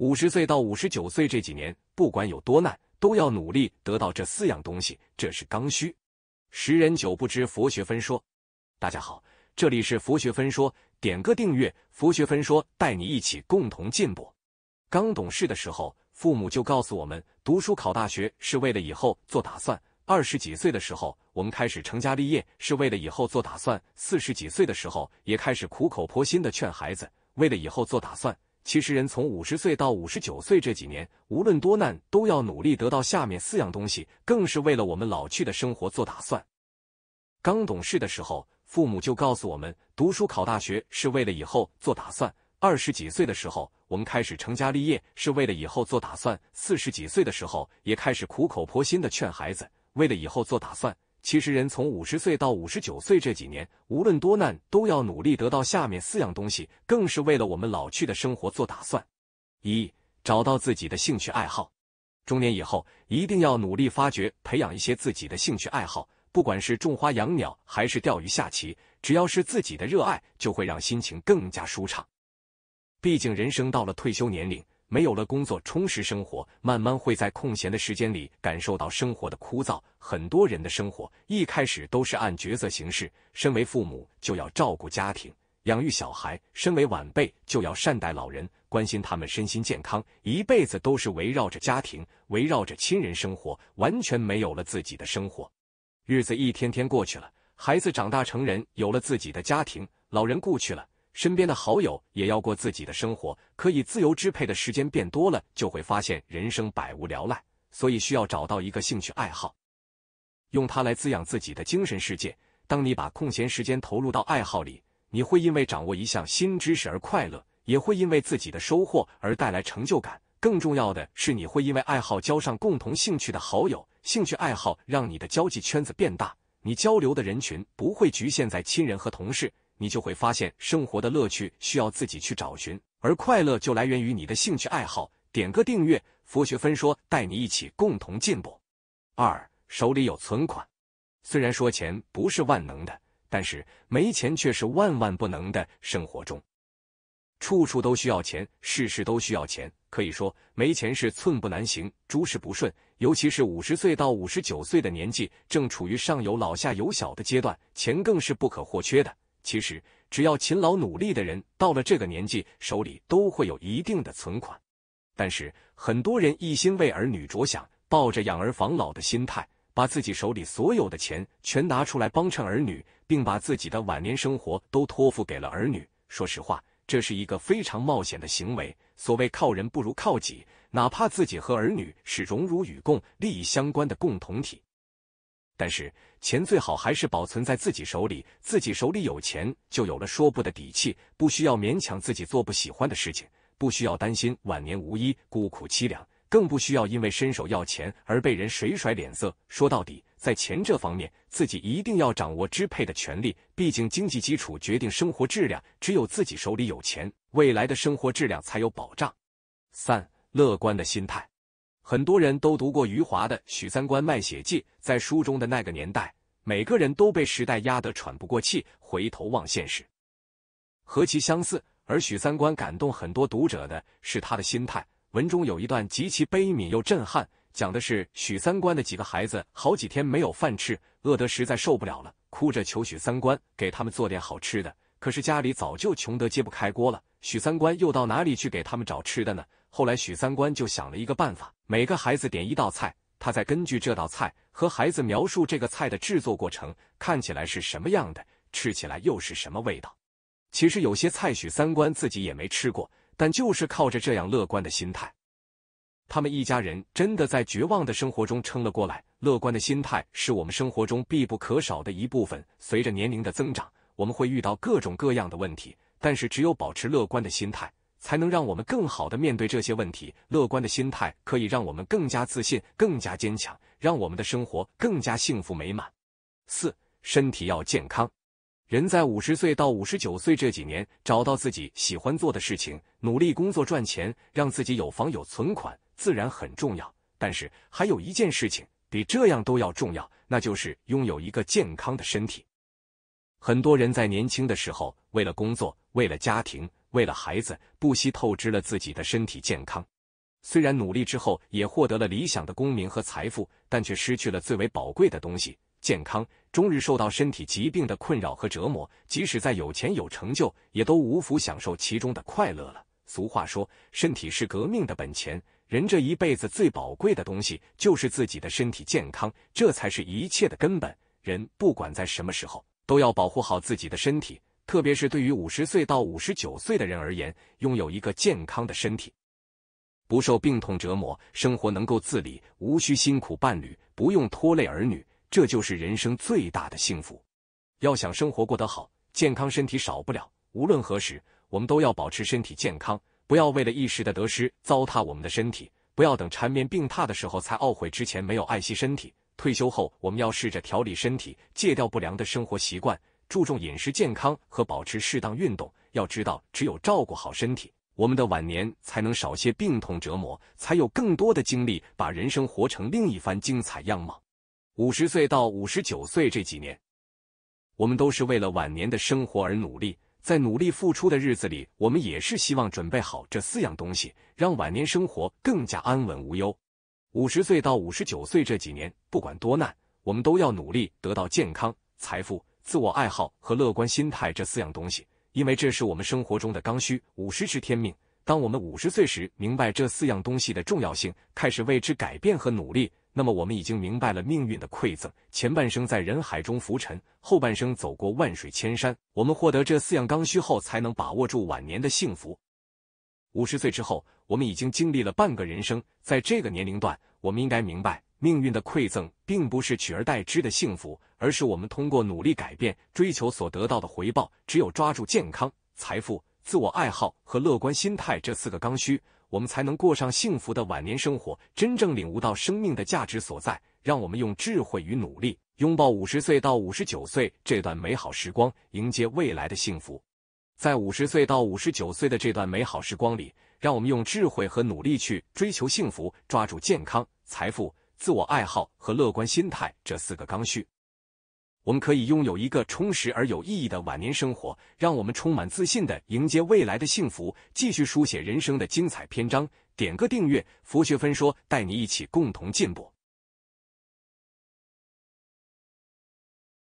五十岁到五十九岁这几年，不管有多难，都要努力得到这四样东西，这是刚需。十人九不知佛学分说。大家好，这里是佛学分说，点个订阅，佛学分说带你一起共同进步。刚懂事的时候，父母就告诉我们，读书考大学是为了以后做打算；二十几岁的时候，我们开始成家立业，是为了以后做打算；四十几岁的时候，也开始苦口婆心的劝孩子，为了以后做打算。其实，人从五十岁到五十九岁这几年，无论多难，都要努力得到下面四样东西，更是为了我们老去的生活做打算。刚懂事的时候，父母就告诉我们，读书考大学是为了以后做打算；二十几岁的时候，我们开始成家立业，是为了以后做打算；四十几岁的时候，也开始苦口婆心的劝孩子，为了以后做打算。其实人从五十岁到五十九岁这几年，无论多难，都要努力得到下面四样东西，更是为了我们老去的生活做打算。一，找到自己的兴趣爱好。中年以后，一定要努力发掘、培养一些自己的兴趣爱好，不管是种花养鸟，还是钓鱼下棋，只要是自己的热爱，就会让心情更加舒畅。毕竟人生到了退休年龄。没有了工作充实生活，慢慢会在空闲的时间里感受到生活的枯燥。很多人的生活一开始都是按角色行事，身为父母就要照顾家庭、养育小孩；，身为晚辈就要善待老人、关心他们身心健康。一辈子都是围绕着家庭、围绕着亲人生活，完全没有了自己的生活。日子一天天过去了，孩子长大成人，有了自己的家庭，老人故去了。身边的好友也要过自己的生活，可以自由支配的时间变多了，就会发现人生百无聊赖，所以需要找到一个兴趣爱好，用它来滋养自己的精神世界。当你把空闲时间投入到爱好里，你会因为掌握一项新知识而快乐，也会因为自己的收获而带来成就感。更重要的是，你会因为爱好交上共同兴趣的好友。兴趣爱好让你的交际圈子变大，你交流的人群不会局限在亲人和同事。你就会发现生活的乐趣需要自己去找寻，而快乐就来源于你的兴趣爱好。点个订阅“佛学分说”，带你一起共同进步。二手里有存款，虽然说钱不是万能的，但是没钱却是万万不能的。生活中，处处都需要钱，事事都需要钱，可以说没钱是寸步难行，诸事不顺。尤其是五十岁到五十九岁的年纪，正处于上有老下有小的阶段，钱更是不可或缺的。其实，只要勤劳努力的人，到了这个年纪，手里都会有一定的存款。但是，很多人一心为儿女着想，抱着养儿防老的心态，把自己手里所有的钱全拿出来帮衬儿女，并把自己的晚年生活都托付给了儿女。说实话，这是一个非常冒险的行为。所谓靠人不如靠己，哪怕自己和儿女是荣辱与共、利益相关的共同体。但是钱最好还是保存在自己手里，自己手里有钱就有了说不的底气，不需要勉强自己做不喜欢的事情，不需要担心晚年无依孤苦凄凉，更不需要因为伸手要钱而被人谁甩脸色。说到底，在钱这方面，自己一定要掌握支配的权利，毕竟经济基础决定生活质量，只有自己手里有钱，未来的生活质量才有保障。三、乐观的心态。很多人都读过余华的《许三观卖血记》，在书中的那个年代，每个人都被时代压得喘不过气。回头望现实，何其相似！而许三观感动很多读者的是他的心态。文中有一段极其悲悯又震撼，讲的是许三观的几个孩子好几天没有饭吃，饿得实在受不了了，哭着求许三观给他们做点好吃的。可是家里早就穷得揭不开锅了，许三观又到哪里去给他们找吃的呢？后来许三观就想了一个办法，每个孩子点一道菜，他再根据这道菜和孩子描述这个菜的制作过程，看起来是什么样的，吃起来又是什么味道。其实有些菜许三观自己也没吃过，但就是靠着这样乐观的心态，他们一家人真的在绝望的生活中撑了过来。乐观的心态是我们生活中必不可少的一部分。随着年龄的增长，我们会遇到各种各样的问题，但是只有保持乐观的心态。才能让我们更好的面对这些问题。乐观的心态可以让我们更加自信、更加坚强，让我们的生活更加幸福美满。四、身体要健康。人在五十岁到五十九岁这几年，找到自己喜欢做的事情，努力工作赚钱，让自己有房有存款，自然很重要。但是还有一件事情比这样都要重要，那就是拥有一个健康的身体。很多人在年轻的时候，为了工作，为了家庭。为了孩子，不惜透支了自己的身体健康。虽然努力之后也获得了理想的功名和财富，但却失去了最为宝贵的东西——健康。终日受到身体疾病的困扰和折磨，即使再有钱有成就，也都无福享受其中的快乐了。俗话说：“身体是革命的本钱。”人这一辈子最宝贵的东西就是自己的身体健康，这才是一切的根本。人不管在什么时候，都要保护好自己的身体。特别是对于五十岁到五十九岁的人而言，拥有一个健康的身体，不受病痛折磨，生活能够自理，无需辛苦伴侣，不用拖累儿女，这就是人生最大的幸福。要想生活过得好，健康身体少不了。无论何时，我们都要保持身体健康，不要为了一时的得失糟蹋我们的身体。不要等缠绵病榻的时候才懊悔之前没有爱惜身体。退休后，我们要试着调理身体，戒掉不良的生活习惯。注重饮食健康和保持适当运动。要知道，只有照顾好身体，我们的晚年才能少些病痛折磨，才有更多的精力把人生活成另一番精彩样貌。五十岁到五十九岁这几年，我们都是为了晚年的生活而努力。在努力付出的日子里，我们也是希望准备好这四样东西，让晚年生活更加安稳无忧。五十岁到五十九岁这几年，不管多难，我们都要努力得到健康、财富。自我爱好和乐观心态这四样东西，因为这是我们生活中的刚需。五十知天命，当我们五十岁时，明白这四样东西的重要性，开始为之改变和努力，那么我们已经明白了命运的馈赠。前半生在人海中浮沉，后半生走过万水千山，我们获得这四样刚需后，才能把握住晚年的幸福。五十岁之后，我们已经经历了半个人生，在这个年龄段，我们应该明白。命运的馈赠并不是取而代之的幸福，而是我们通过努力改变、追求所得到的回报。只有抓住健康、财富、自我爱好和乐观心态这四个刚需，我们才能过上幸福的晚年生活，真正领悟到生命的价值所在。让我们用智慧与努力拥抱五十岁到五十九岁这段美好时光，迎接未来的幸福。在五十岁到五十九岁的这段美好时光里，让我们用智慧和努力去追求幸福，抓住健康、财富。自我爱好和乐观心态这四个刚需，我们可以拥有一个充实而有意义的晚年生活，让我们充满自信的迎接未来的幸福，继续书写人生的精彩篇章。点个订阅，佛学分说，带你一起共同进步。